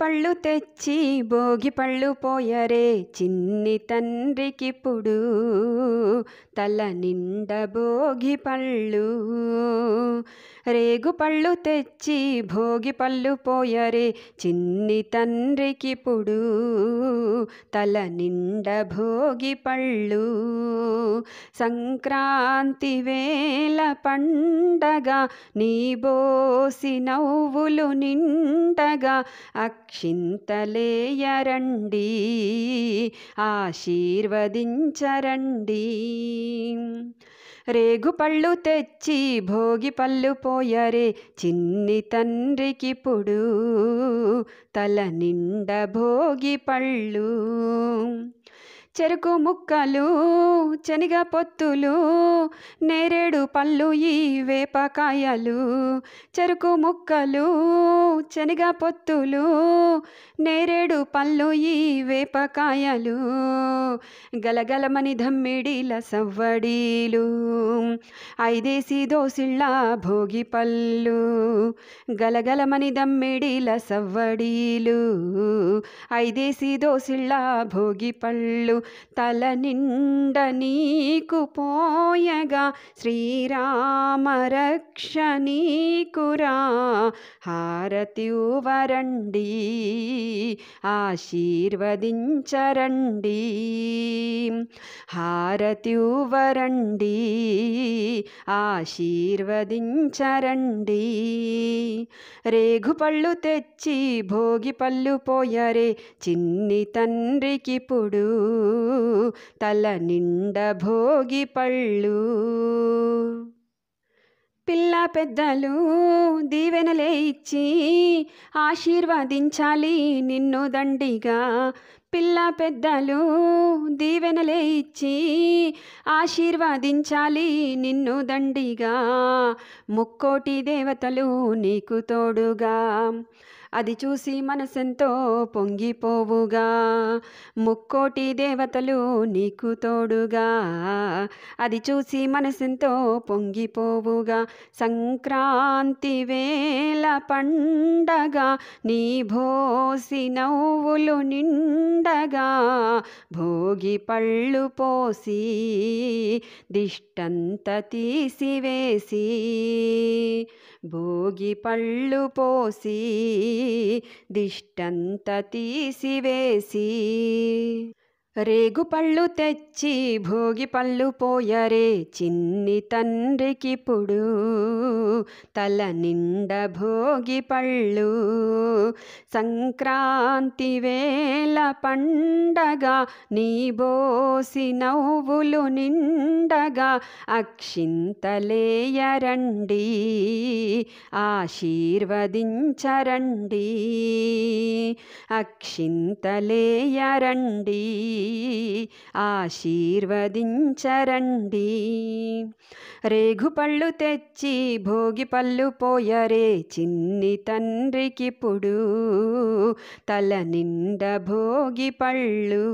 పళ్ళు తెచ్చి పళ్ళు పోయరే చిన్ని పుడు తల నిండ రేగు పళ్ళు తెచ్చి భోగిపళ్ళు పోయరే చిన్ని పుడు తల నిండ భోగి పళ్ళు సంక్రాంతి వేల పండగ నీ బోసి నవ్వులు నిండగా అక్షింతలేయరండి ఆశీర్వదించరండి పళ్ళు తెచ్చి భోగి పళ్ళు పోయరే చిన్ని తండ్రికి పుడు తల నిండ భోగి పళ్ళు చెరుకు ముక్కలు చెనిగ పొత్తులు నేరేడు పళ్ళు ఈ వేపకాయలు చెరుకు ముక్కలు చెనిగ పొత్తులు నేరేడు పళ్ళు ఈ వేపకాయలు గలగలమని ధమ్మిడీల సవ్వడీలు ఐదేసి దోసిళ్ళ భోగి పళ్ళు గలగలమని దమ్మిడీల సవ్వడీలు ఐదేసి దోసిళ్ళ భోగి పళ్ళు తల నిండ నీకు పోయగా శ్రీరామ రక్ష నీకురా వరండి ఆశీర్వదించరండి హారతివరండి ఆశీర్వదించరండి రేగుపళ్ళు తెచ్చి భోగి పళ్ళు పోయరే చిన్ని తండ్రికి పుడు తల నిండ భోగి పళ్ళు పిల్ల పెద్దలు దీవెనలే ఇచ్చి ఆశీర్వదించాలి నిన్ను దండిగా పిల్ల పెద్దలు దీవెనలే ఇచ్చి ఆశీర్వదించాలి నిన్ను దండిగా ముక్కోటి దేవతలు నీకు తోడుగా అది చూసి మనసెంతో పొంగిపోవుగా ముక్కోటి దేవతలు నీకు తోడుగా అది చూసి మనసెంతో పొంగిపోవుగా సంక్రాంతి వేల పండగ నీ భోసి నవ్వులు నిండు ఉండగా భోగి పళ్ళు పోసి దిష్టంత తీసివేసి భోగి పళ్ళు పోసి దిష్టంత తీసివేసి రేగు పళ్ళు తెచ్చి భోగి పళ్ళు పోయరే చిన్ని తండ్రికిప్పుడు తల నిండ భోగి పళ్ళు సంక్రాంతి వేళ పండగ నీ బోసి నవ్వులు నిండగా అక్షింతలేయరండి ఆశీర్వదించరండి అక్షింతలేయరండి ఆశీర్వదించరండి పళ్ళు తెచ్చి భోగి పళ్ళు పోయరే చిన్ని తండ్రికిప్పుడు తల భోగి భోగిపళ్ళు